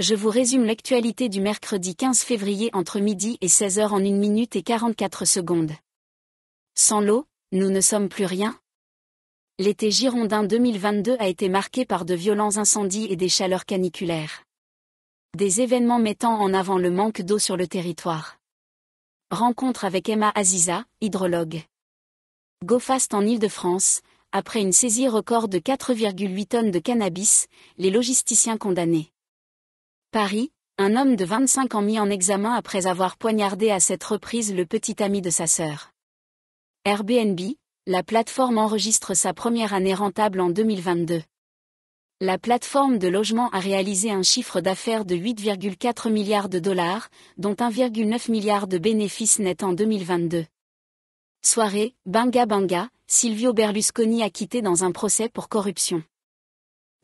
je vous résume l'actualité du mercredi 15 février entre midi et 16h en 1 minute et 44 secondes. Sans l'eau, nous ne sommes plus rien. L'été girondin 2022 a été marqué par de violents incendies et des chaleurs caniculaires. Des événements mettant en avant le manque d'eau sur le territoire. Rencontre avec Emma Aziza, hydrologue. GoFast en Île-de-France, après une saisie record de 4,8 tonnes de cannabis, les logisticiens condamnés. Paris, un homme de 25 ans mis en examen après avoir poignardé à cette reprise le petit ami de sa sœur. Airbnb, la plateforme enregistre sa première année rentable en 2022. La plateforme de logement a réalisé un chiffre d'affaires de 8,4 milliards de dollars, dont 1,9 milliard de bénéfices nets en 2022. Soirée, Banga Banga, Silvio Berlusconi acquitté dans un procès pour corruption.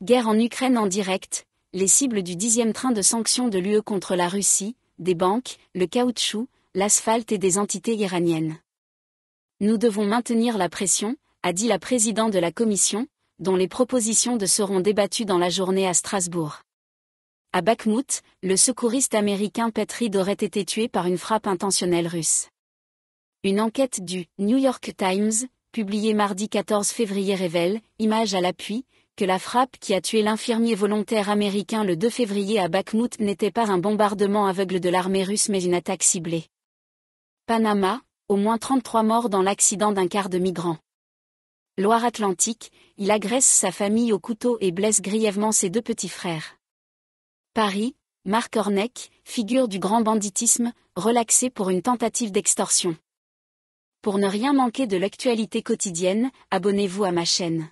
Guerre en Ukraine en direct, les cibles du dixième train de sanctions de l'UE contre la Russie, des banques, le caoutchouc, l'asphalte et des entités iraniennes. Nous devons maintenir la pression, a dit la présidente de la Commission, dont les propositions de seront débattues dans la journée à Strasbourg. À Bakhmout, le secouriste américain Petrid aurait été tué par une frappe intentionnelle russe. Une enquête du New York Times, publiée mardi 14 février révèle, image à l'appui, que la frappe qui a tué l'infirmier volontaire américain le 2 février à Bakhmout n'était pas un bombardement aveugle de l'armée russe mais une attaque ciblée. Panama, au moins 33 morts dans l'accident d'un quart de migrant. Loire-Atlantique, il agresse sa famille au couteau et blesse grièvement ses deux petits frères. Paris, Marc Orneck, figure du grand banditisme, relaxé pour une tentative d'extorsion. Pour ne rien manquer de l'actualité quotidienne, abonnez-vous à ma chaîne.